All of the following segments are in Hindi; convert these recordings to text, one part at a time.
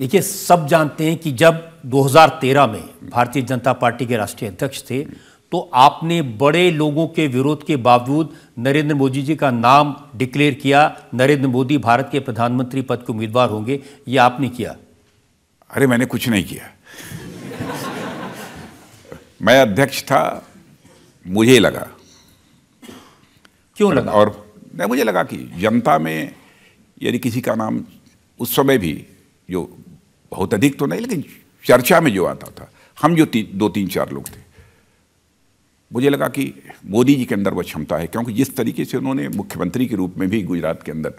देखिए सब जानते हैं कि जब 2013 में भारतीय जनता पार्टी के राष्ट्रीय अध्यक्ष थे तो आपने बड़े लोगों के विरोध के बावजूद नरेंद्र मोदी जी का नाम डिक्लेयर किया नरेंद्र मोदी भारत के प्रधानमंत्री पद के उम्मीदवार होंगे ये आपने किया अरे मैंने कुछ नहीं किया मैं अध्यक्ष था मुझे लगा क्यों लगा और मुझे लगा कि जनता में यदि किसी का नाम उस समय भी जो बहुत अधिक तो नहीं लेकिन चर्चा में जो आता था हम जो ती, दो तीन चार लोग थे मुझे लगा कि मोदी जी के अंदर वह क्षमता है क्योंकि जिस तरीके से उन्होंने मुख्यमंत्री के रूप में भी गुजरात के अंदर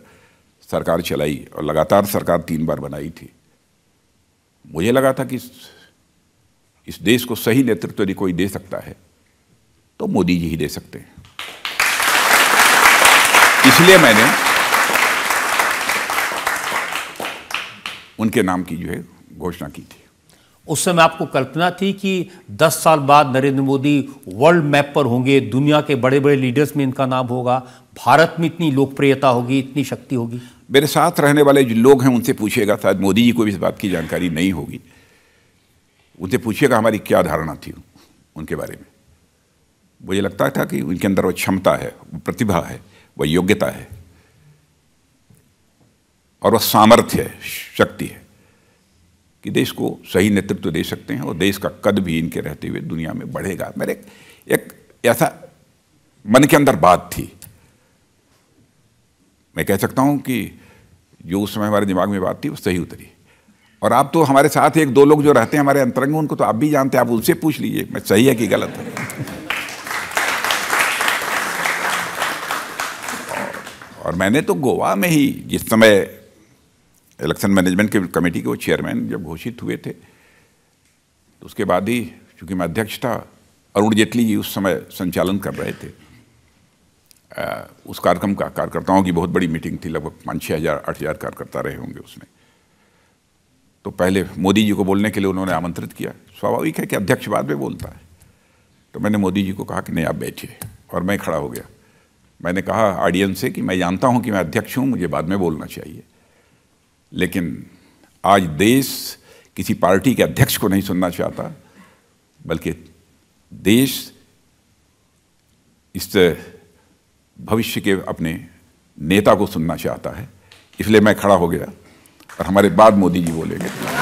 सरकार चलाई और लगातार सरकार तीन बार बनाई थी मुझे लगा था कि इस, देश को सही नेतृत्व यदि कोई दे सकता है तो मोदी जी ही दे सकते हैं इसलिए मैंने उनके नाम की जो है घोषणा की थी उस समय आपको कल्पना थी कि 10 साल बाद नरेंद्र मोदी वर्ल्ड मैप पर होंगे दुनिया के बड़े बड़े लीडर्स में इनका नाम होगा भारत में इतनी लोकप्रियता होगी इतनी शक्ति होगी मेरे साथ रहने वाले जो लोग हैं उनसे पूछिएगा शायद मोदी जी को भी इस बात की जानकारी नहीं होगी उनसे पूछिएगा हमारी क्या धारणा थी उनके बारे में मुझे लगता था कि उनके अंदर वो क्षमता है वो प्रतिभा है वह योग्यता है और वह सामर्थ्य है शक्ति है कि देश को सही नेतृत्व तो दे सकते हैं और देश का कद भी इनके रहते हुए दुनिया में बढ़ेगा मेरे एक ऐसा मन के अंदर बात थी मैं कह सकता हूं कि जो उस समय हमारे दिमाग में बात थी वो सही उतरी और आप तो हमारे साथ एक दो लोग जो रहते हैं हमारे अंतरंग उनको तो आप भी जानते हैं आप उनसे पूछ लीजिए मैं सही है कि गलत है और मैंने तो गोवा में ही जिस समय इलेक्शन मैनेजमेंट के कमेटी के वो चेयरमैन जब घोषित हुए थे तो उसके बाद ही चूँकि मैं अध्यक्ष था अरुण जेटली जी उस समय संचालन कर रहे थे आ, उस कार्यक्रम का कार्यकर्ताओं की बहुत बड़ी मीटिंग थी लगभग पाँच छः हज़ार आठ हज़ार कार्यकर्ता रहे होंगे उसमें तो पहले मोदी जी को बोलने के लिए उन्होंने आमंत्रित किया स्वाभाविक है कि अध्यक्ष बाद में बोलता है तो मैंने मोदी जी को कहा कि नहीं आप बैठिए और मैं खड़ा हो गया मैंने कहा ऑडियंस से कि मैं जानता हूँ कि मैं अध्यक्ष हूँ मुझे बाद में बोलना चाहिए लेकिन आज देश किसी पार्टी के अध्यक्ष को नहीं सुनना चाहता बल्कि देश इस भविष्य के अपने नेता को सुनना चाहता है इसलिए मैं खड़ा हो गया और हमारे बाद मोदी जी बोलेंगे